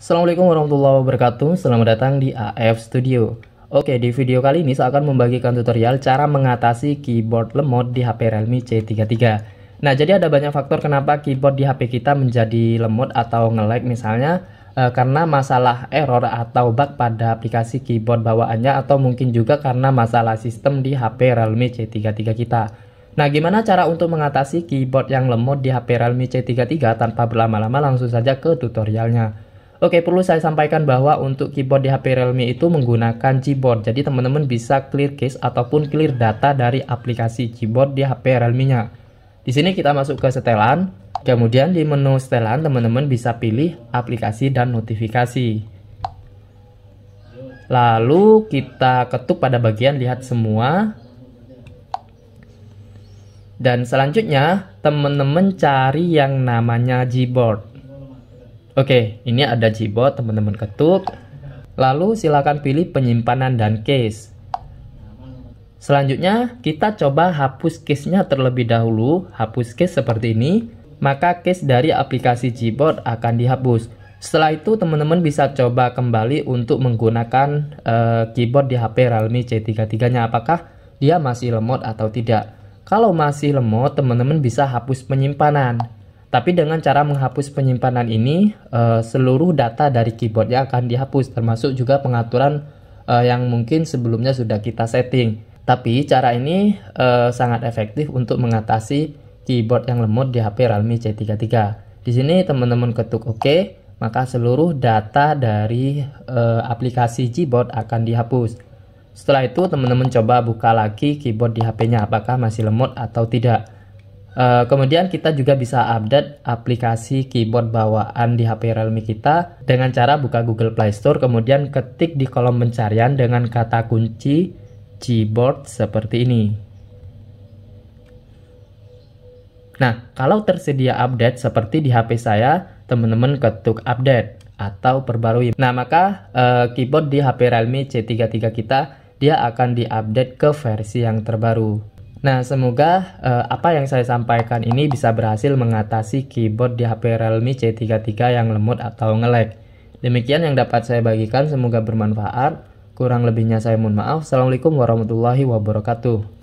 Assalamualaikum warahmatullahi wabarakatuh Selamat datang di AF Studio Oke di video kali ini saya akan membagikan tutorial cara mengatasi keyboard lemot di HP Realme C33 Nah jadi ada banyak faktor kenapa keyboard di HP kita menjadi lemot atau nge misalnya e, Karena masalah error atau bug pada aplikasi keyboard bawaannya Atau mungkin juga karena masalah sistem di HP Realme C33 kita Nah, gimana cara untuk mengatasi keyboard yang lemot di HP Realme C33 tanpa berlama-lama langsung saja ke tutorialnya. Oke, perlu saya sampaikan bahwa untuk keyboard di HP Realme itu menggunakan keyboard, Jadi teman-teman bisa clear case ataupun clear data dari aplikasi keyboard di HP Realme-nya. Di sini kita masuk ke setelan. Kemudian di menu setelan teman-teman bisa pilih aplikasi dan notifikasi. Lalu kita ketuk pada bagian lihat semua. Dan selanjutnya teman-teman cari yang namanya Gboard. Oke, ini ada jibot teman-teman ketuk. Lalu silakan pilih penyimpanan dan case. Selanjutnya, kita coba hapus case-nya terlebih dahulu. Hapus case seperti ini, maka case dari aplikasi Gboard akan dihapus. Setelah itu, teman-teman bisa coba kembali untuk menggunakan uh, keyboard di HP Realme C33-nya. Apakah dia masih lemot atau tidak? Kalau masih lemot, teman-teman bisa hapus penyimpanan. Tapi dengan cara menghapus penyimpanan ini, uh, seluruh data dari keyboardnya akan dihapus, termasuk juga pengaturan uh, yang mungkin sebelumnya sudah kita setting. Tapi cara ini uh, sangat efektif untuk mengatasi keyboard yang lemot di HP Realme C33. Di sini teman-teman ketuk OK, maka seluruh data dari uh, aplikasi keyboard akan dihapus. Setelah itu teman-teman coba buka lagi keyboard di HP-nya apakah masih lemot atau tidak. Eh, kemudian kita juga bisa update aplikasi keyboard bawaan di HP Realme kita dengan cara buka Google Play Store kemudian ketik di kolom pencarian dengan kata kunci keyboard seperti ini. Nah, kalau tersedia update seperti di HP saya, teman-teman ketuk update atau perbarui. Nah, maka uh, keyboard di HP Realme C33 kita dia akan diupdate ke versi yang terbaru. Nah, semoga uh, apa yang saya sampaikan ini bisa berhasil mengatasi keyboard di HP Realme C33 yang lemot atau ngelag. Demikian yang dapat saya bagikan, semoga bermanfaat. Kurang lebihnya saya mohon maaf. Assalamualaikum warahmatullahi wabarakatuh.